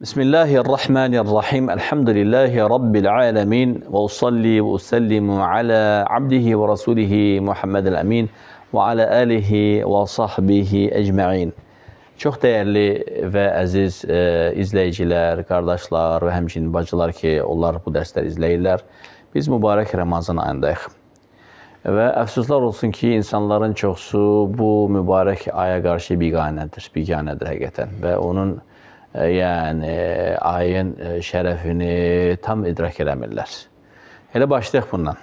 بسم الله الرحمن الرحيم الحمد لله رب العالمين وأصلي وأسلم على عبده ورسوله محمد الأمين وعلى آله وصحبه أجمعين Çox dəyərli və əziz e, izləyicilər, qardaşlar və həmçinin bacılar ki, onlar bu dərsləri izləyirlər. Biz mübarək Ramazan ayındayıq. Və əfsuslar olsun ki, insanların çoxsu bu mübarək aya qarşı biganədir, biganədir həqiqətən və onun e, yəni e, ayın e, şərəfini tam idrak eləmirlər. Elə başlayaq bundan.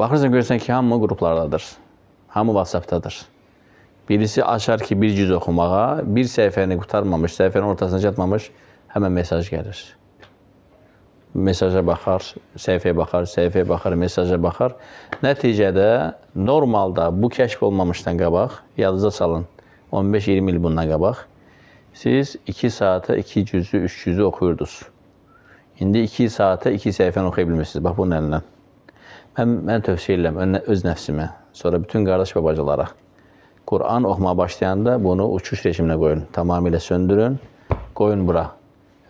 Baxırsan görürsən ki, hamı qruplardadır. Hamı WhatsApp-dadır. Birisi açar ki, bir cüz oxumağa, bir səhifəni qutarmamış, səhifənin ortasına çatmamış, həmən mesaj gəlir. Mesaja baxar, səhifəyə baxar, səhifəyə baxar, mesaja baxar. Nəticədə normalda bu kəşf olmamışdan qabaq yadınıza salın. 15-20 il bundan qabaq siz 2 saata 2 cüzü, 3 cüzü oxuyurdunuz. İndi 2 saata 2 səhifəni oxuya bilmirsiniz. Bax bunun əlindən. Mən, mən tövsiyə edirəm öz nəfsimə, sonra bütün qardaş və bacılara. Quran oxumağa başlayanda bunu uçuş rejiminə qoyun. Tamamilə söndürün, qoyun bura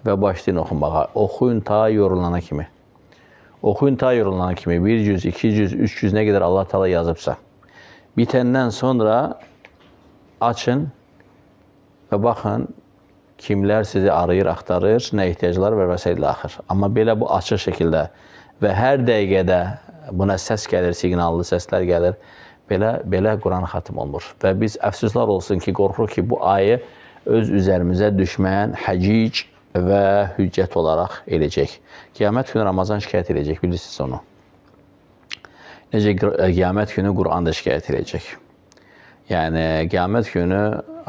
və başlayın oxumağa. Oxuyun ta yorulana kimi. Oxuyun ta yorulana kimi 100, 200, 300 nə qədər Allah Taala yazıbsa. Bitəndən sonra açın və baxın kimlər sizi arayır, axtarır, nə ehtiyaclar və vəsait axır. Amma belə bu açıq şəkildə və hər dəqiqədə buna səs gəlir, siqnallı səslər gəlir. Belə belə Quran xatım olunur. Və biz əfsuslar olsun ki, qorxuruq ki, bu ayə öz üzərimizə düşməyən həcic və hüccət olaraq eləcək. Qiyamət günü Ramazan şikayət eləyəcək, bilirsiniz onu. Necə qiyamət günü Quranda şikayət eləyəcək. Yəni qiyamət günü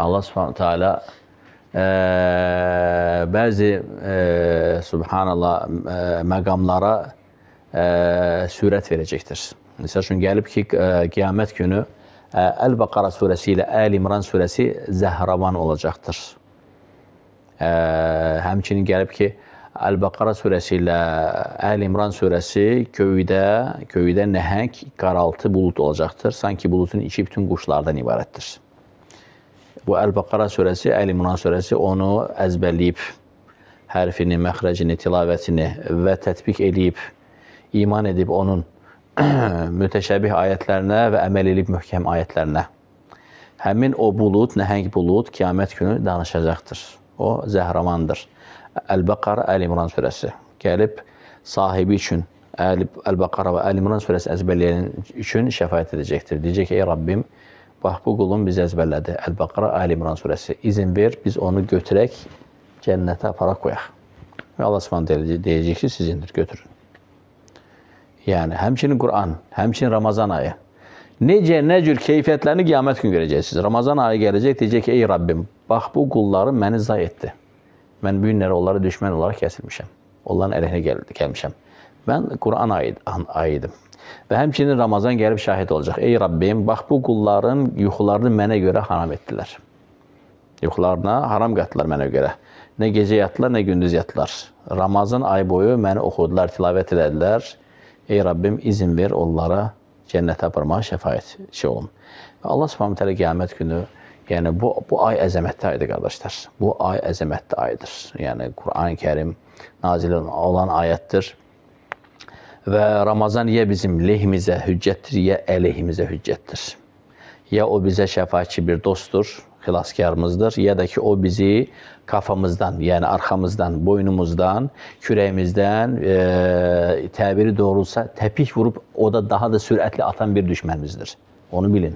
Allah Subhanahu taala e, bəzi e, subhanallah e, məqamlara e, sürət verəcəkdir. Məsəl üçün gəlib ki, e, qiyamət günü e, Əl-Bəqara surəsi ilə Əl-İmran surəsi zəhravan olacaqdır. Ə, e, həmçinin gəlib ki, Əl-Bəqara surəsi ilə Əl-İmran surəsi köydə, köydə nəhəng qaraltı bulud olacaqdır. Sanki buludun içi bütün quşlardan ibarətdir. Bu Əl-Bəqara surəsi, Əl-İmran surəsi onu əzbərləyib, hərfini, məxrəcini, tilavətini və tətbiq eləyib, iman edib onun mütəşəbih ayətlərinə və əməl eləyib möhkəm ayətlərinə. Həmin o bulud, nəhəng bulud qiyamət günü danışacaqdır. O zəhramandır. Əl-Bəqara, Əl-İmran surəsi gəlib sahibi üçün Əl-Bəqara və Əl-İmran surəsi əzbərləyən üçün şəfayət edəcəkdir. Deyəcək ki, ey Rabbim, bax bu qulun biz əzbərlədi. Əl-Bəqara, Əl-İmran surəsi. İzin ver, biz onu götürək, cənnətə aparaq qoyaq. Və Allah Subhanahu deyəcək ki, sizindir, götürün. Yəni həmçinin Quran, həmçinin Ramazan ayı. Necə, nə cür keyfiyyətlərini qiyamət günü görəcəksiniz. Ramazan ayı gələcək, deyəcək ki, ey Rabbim, bax bu qullarım məni zay etdi. Mən bu günləri onlara düşmən olaraq kəsilmişəm. Onların əleyhinə gəl gəlmişəm. Mən Quran aid aidim. Və həmçinin Ramazan gəlib şahid olacaq. Ey Rəbbim, bax bu qulların yuxularını mənə görə haram etdilər. Yuxularına haram qatdılar mənə görə. Nə gecə yatdılar, nə gündüz yatdılar. Ramazan ayı boyu məni oxudular, tilavət elədilər. Ey Rəbbim, izin ver onlara cənnətə aparmağa şəfaətçi olum. Və Allah Subhanahu taala qiyamət günü Yəni bu bu ay əzəmətli aydır qardaşlar. Bu ay əzəmətli aydır. Yəni Qurani-Kərim nazil olan ayətdir. Və Ramazan ya bizim lehimizə hüccətdir, ya əleyhimizə hüccətdir. Ya o bizə şəfaətçi bir dostdur, xilaskarımızdır, ya da ki o bizi kafamızdan, yəni arxamızdan, boynumuzdan, kürəyimizdən e, təbiri doğrulsa təpik vurub oda daha da sürətli atan bir düşmənimizdir. Onu bilin.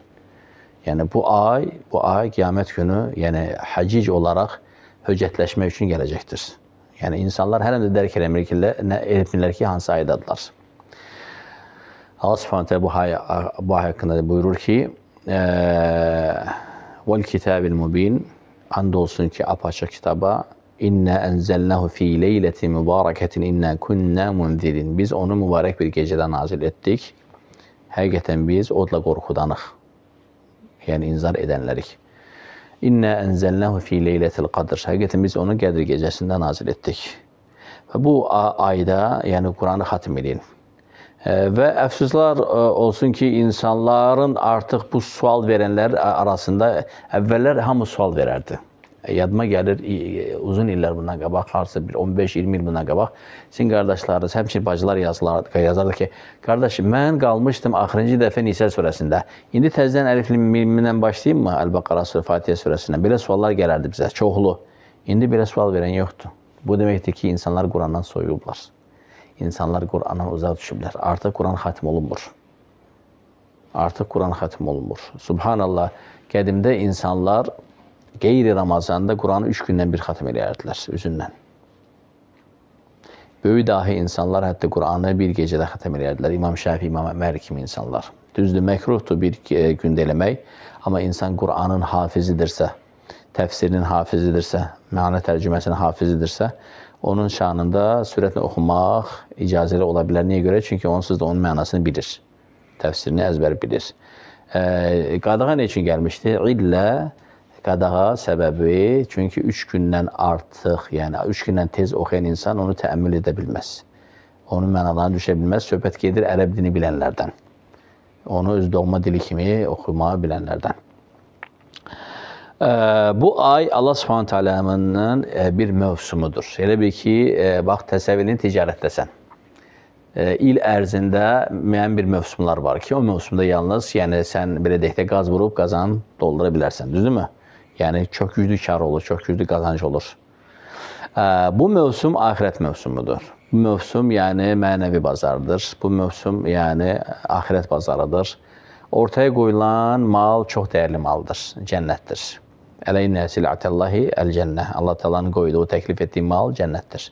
Yani bu ay, bu ay kıyamet günü yani hacic olarak hüccetleşme için gelecektir. Yani insanlar her anda derk edemir ki, edinirler ki hansı aydadılar. Allah subhanahu bu ay, bu ay hakkında buyurur ki vel kitabil mubin andolsun ki apaçık kitaba inna enzelnahu fi leyleti mübareketin inna kunna munzirin biz onu mübarek bir gecede nazil ettik. Hakikaten biz odla korkudanıq. yəni inzar edənlərik. İnnə ənzəlnəhu fi leylətil qadr. Həqiqətən biz onu Qədr gecəsində nazil etdik. Və bu ayda, yəni Quranı xatm edin. E, və əfsuslar e, olsun ki, insanların artıq bu sual verənlər e, arasında əvvəllər hamı sual verərdi yadıma gəlir uzun illər bundan qabaq, harsa bir 15-20 il bundan qabaq sizin qardaşlarınız, həmçinin bacılar yazılardı, yazardı ki, qardaşım, mən qalmışdım axırıncı dəfə Nisə surəsində. İndi təzədən Əlif Mimdən başlayım mı? Əl-Bəqara surə, Fatihə surəsindən. Belə suallar gələrdi bizə çoxlu. İndi belə sual verən yoxdur. Bu deməkdir ki, insanlar Qurandan soyulublar. İnsanlar Qurandan uzaq düşüblər. Artıq Quran xatm olunmur. Artıq Quran xatm olunmur. Subhanallah, qədimdə insanlar qeyri Ramazanda Quranı üç gündən bir xatm eləyərdilər üzündən. Böyük dahi insanlar hətta Quranı bir gecədə xatm eləyərdilər. İmam Şəfi, İmam Əmər kimi insanlar. Düzdür, məkruhdur bir e, gündə eləmək, amma insan Quranın hafizidirsə, təfsirinin hafizidirsə, məna tərcüməsinin hafizidirsə, onun şanında sürətlə oxumaq icazəli ola bilər. Niyə görə? Çünki onsuz da onun mənasını bilir. Təfsirini əzbər bilir. E, Qadağan üçün gəlmişdi. İllə Qadağa səbəbi, çünki 3 gündən artıq, yəni 3 gündən tez oxuyan insan onu təəmmül edə bilməz. Onun mənalarına düşə bilməz. Söhbət gedir ərəb dini bilənlərdən. Onu öz doğma dili kimi oxumağı bilənlərdən. Ə, bu ay Allah Subhanahu taalanın bir mövsumudur. Elə bil ki, ə, bax təsəvvür edin ticarətdəsən. Ə, il ərzində müəyyən bir mövsumlar var ki, o mövsumda yalnız, yəni sən belə deyək də qaz vurub qazan doldura bilərsən, düzdürmü? Yəni çox güclü kar olur, çox güclü qazanc olur. Bu mövsüm axirət mövsümüdür. Bu mövsüm yəni mənəvi bazardır. Bu mövsüm yəni axirət bazarıdır. Ortaya qoyulan mal çox dəyərli maldır, cənnətdir. Əleyn nəsil atallahi əl-cənnə. Allah təalanın qoyduğu, təklif etdiyi mal cənnətdir.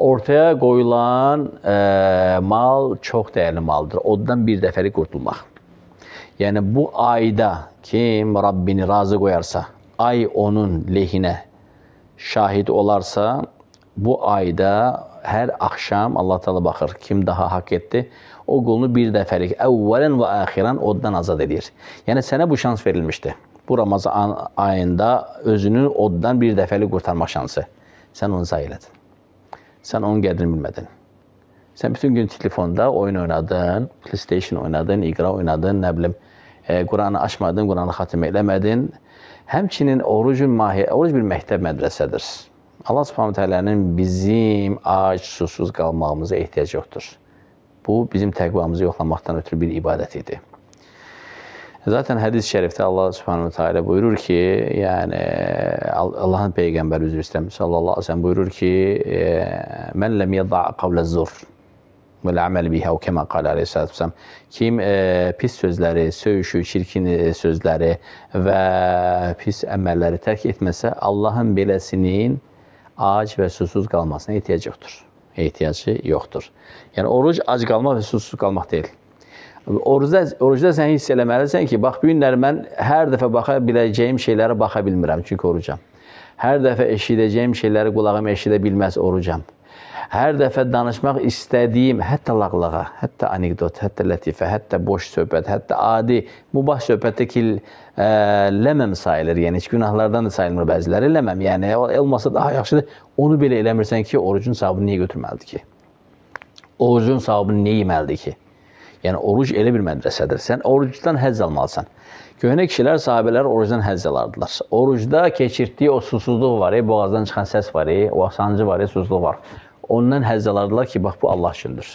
Ortaya qoyulan e, mal çox dəyərli maldır. Oddan bir dəfəlik qurtulmaq. Yəni bu ayda kim Rabbini razı qoyarsa, ay onun lehinə şahid olarsa, bu ayda hər axşam Allah təala baxır kim daha haqq etdi. O qulunu bir dəfəlik əvvələn və axiran oddan azad edir. Yəni sənə bu şans verilmişdi. Bu Ramazan ayında özünü oddan bir dəfəlik qurtarmaq şansı. Sən onu zayi elədin. Sən onun qədrini bilmədin. Sən bütün gün telefonda oyun oynadın, PlayStation oynadın, iqra oynadın, nə bilim, e, Quranı açmadın, Quranı xatim eləmədin. Həmçinin orucun mahiy, oruc bir məktəb mədrəsədir. Allah Subhanahu Taala'nın bizim ac, susuz qalmağımıza ehtiyac yoxdur. Bu bizim təqvamızı yoxlamaqdan ötürü bir ibadət idi. Zaten hədis-i şərifdə Allah Subhanahu Taala buyurur ki, yəni Allahın peyğəmbəri üzr istəmiş sallallahu əleyhi və səlləm buyurur ki, "Mən lem yada qavla zur" vəl-əməl bihə və kəmə qalə əleyhissalatu vesselam. Kim e, pis sözləri, söyüşü, çirkin e, sözləri və pis əməlləri tərk etməsə, Allahın beləsinin ac və susuz qalmasına ehtiyac yoxdur. Ehtiyacı yoxdur. Yəni oruc ac qalmaq və susuz qalmaq deyil. Orucda, orucda sən hiss eləməlisən ki, bax bu günlər mən hər dəfə baxa biləcəyim şeylərə baxa bilmirəm çünki orucam. Hər dəfə eşidəcəyim şeyləri qulağım eşidə bilməz orucam. Hər dəfə danışmaq istədiyim, hətta lağlağa, hətta anekdot, hətta lətifə, hətta boş söhbət, hətta adi, mübah söhbətdə ki, ə, e, ləməm sayılır, yəni heç günahlardan da sayılmır bəziləri, ləməm, yəni e, olmasa daha yaxşıdır. Onu belə eləmirsən ki, orucun savabını niyə götürməlidir ki? Orucun savabını niyə yeməlidir ki? Yəni oruc elə bir mədrəsədir. Sən orucdan həzz almalısan. Köhnə kişilər, sahabelər orucdan həzz alardılar. Orucda keçirtdiyi o susuzluq var, e, boğazdan çıxan səs var, o sancı var, susuzluq var ondan həzz alardılar ki, bax bu Allah üçündür.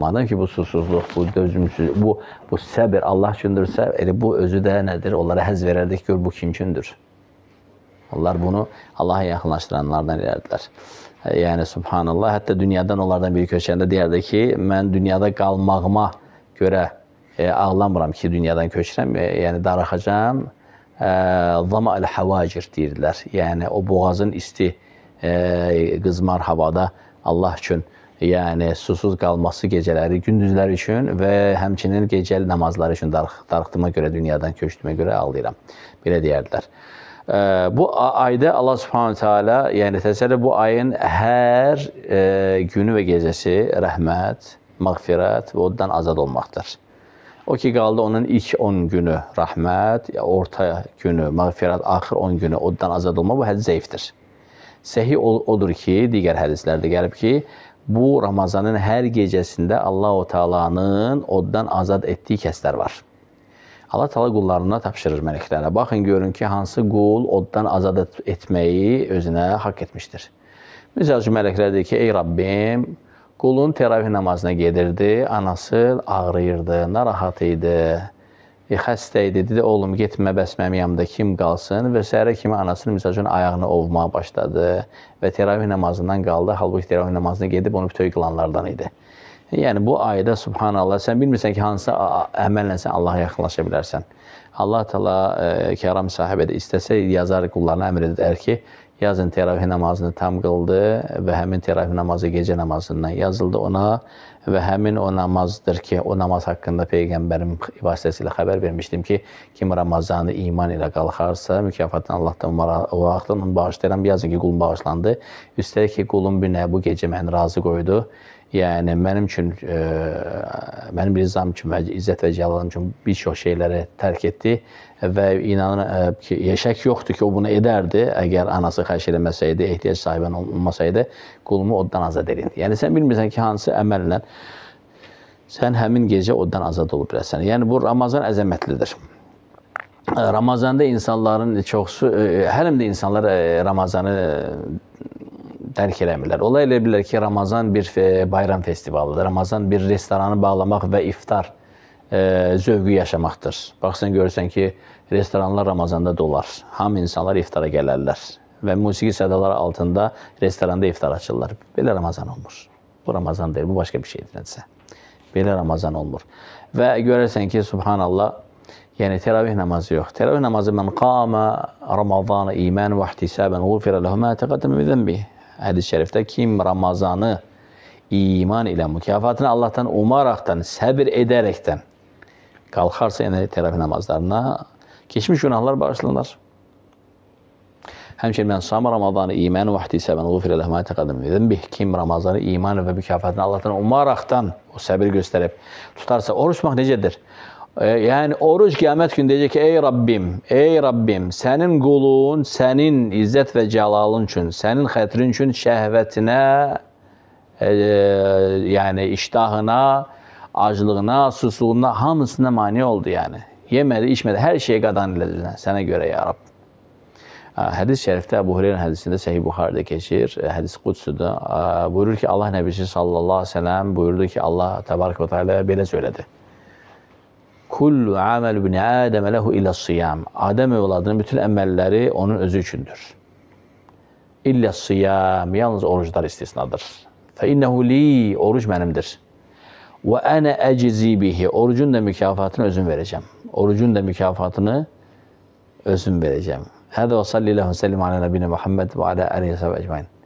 Madəm ki, bu susuzluq, bu dözümsüzlük, bu, bu səbir Allah üçündürsə, elə bu özü də nədir? Onlara həzz verərdik, gör bu kimkündür. Onlar bunu Allaha yaxınlaşdıranlardan elədilər. Yəni, subhanallah, hətta dünyadan onlardan biri köçəndə deyərdi ki, mən dünyada qalmağıma görə e, ağlamıram ki, dünyadan köçürəm, e, yəni darıxacam. E, Zama əl-həvacir deyirdilər. Yəni, o boğazın isti e, qızmar havada Allah üçün yəni susuz qalması gecələri, gündüzlər üçün və həmçinin gecə namazları üçün darıq, darıxdığıma görə, dünyadan köçdüyümə görə ağlayıram. Belə deyərdilər. E, bu ayda Allah Subhanahu taala, yəni təsəlli bu ayın hər e, günü və gecəsi rəhmət, məğfirət və oddan azad olmaqdır. O ki qaldı onun ilk 10 günü rəhmət, orta günü məğfirət, axır 10 günü oddan azad olma bu hədis zəifdir. Səhih odur ki, digər hədislərdə gəlib ki, bu Ramazanın hər gecəsində Allahu Taala'nın oddan azad etdiyi kəslər var. Allah Taala qullarına tapşırır mələklərə. Baxın görün ki, hansı qul oddan azad etməyi özünə haqq etmişdir. Məsəl üçün mələklər deyir ki, ey Rabbim, qulun təravih namazına gedirdi, anası ağrıyırdı, narahat idi e, xəstə idi. Dedi, oğlum getmə bəs mənim yanımda kim qalsın və səhərə kimi anasının məsələn ayağını ovmağa başladı və teravih namazından qaldı. Halbuki teravih namazına gedib onu bütöv qılanlardan idi. E, yəni bu ayədə subhanallah sən bilmirsən ki, hansı əməllə sən Allaha yaxınlaşa bilərsən. Allah təala e, kəram sahibidir. İstəsə yazar qullarına əmr edər ki, yazın teravih namazını tam kıldı ve hemen teravih namazı gece namazından yazıldı ona ve hemen o namazdır ki o namaz hakkında Peygamberim vasıtasıyla haber vermiştim ki kim Ramazan'ı iman ile kalkarsa mükafatını Allah'tan umaraqla bağışlayan bir yazın ki kulun bağışlandı. Üstelik ki kulun bir ne bu gece mən razı koydu. Yəni mənim üçün e, mənim Rizam kimi, İzzət və Cəlalım kimi bir çox şeyləri tərk etdi və inanıram e, ki, şək yoxdur ki, o bunu edərdi. Əgər anası xahiş eləməsəydi, ehtiyac sahibi olmasaydı, qulumu oddan azad edin. Yəni sən bilmirsən ki, hansı əməllə sən həmin gecə oddan azad olub biləsən. Yəni bu Ramazan əzəmətlidir. E, Ramazanda insanların çoxsu, e, hələm də insanlar Ramazanı dərk eləmirlər. Onlar elə bilirlər ki, Ramazan bir bayram festivalıdır. Ramazan bir restoranı bağlamaq və iftar e, zövqü yaşamaqdır. Baxsan görürsən ki, restoranlar Ramazanda dolar. Ham insanlar iftara gələrlər və musiqi sədaları altında restoranda iftar açırlar. Belə Ramazan olmur. Bu Ramazan deyil, bu başqa bir şeydir nədirsə. Belə Ramazan olmur. Və görərsən ki, subhanallah, Yəni təravih namazı yox. Təravih namazı men qama Ramazan iman və ihtisaban ghufira lahu ma taqaddama min zənbi hədis-i şərifdə kim Ramazanı iman ilə mükafatını Allahdan umaraqdan, səbir edərəkdən qalxarsa, yəni təravih namazlarına keçmiş günahlar bağışlanır. Həmçinin mən sam Ramazanı iman və ihtisabənğufrə lehə mə təqəddəm dedim. Bih kim Ramazanı iman və mükafatını Allahdan umaraqdan o səbir göstərib tutarsa oruç tutmaq necədir? E, yani oruç kıyamet günü diyecek ki ey Rabbim, ey Rabbim senin kulun, senin izzet ve celalın için, senin hatrin için şehvetine, e, yani iştahına, acılığına, susluğuna, hamısına mani oldu yani. Yemedi, içmedi, her şeyi gadan edildi sana göre ya Rabbim. E, Hadis-i şerifte Ebu Hureyre hadisinde Sahih Buhari'de geçir. E, Hadis kutsudu. buyurur ki Allah Nebisi sallallahu aleyhi ve sellem buyurdu ki Allah tebarek ve teala böyle söyledi kullu amel bin Adem lehu illa siyam. Adem evladının bütün emelleri onun özü içindir. İlla siyam yalnız oruçlar istisnadır. Fe innehu li oruç benimdir. Ve ene ecizi bihi. Orucun da mükafatını özüm vereceğim. Orucun da mükafatını özüm vereceğim. Hadi ve salli lehu sellim ala nebine Muhammed ve ala aleyhi ve ecmain.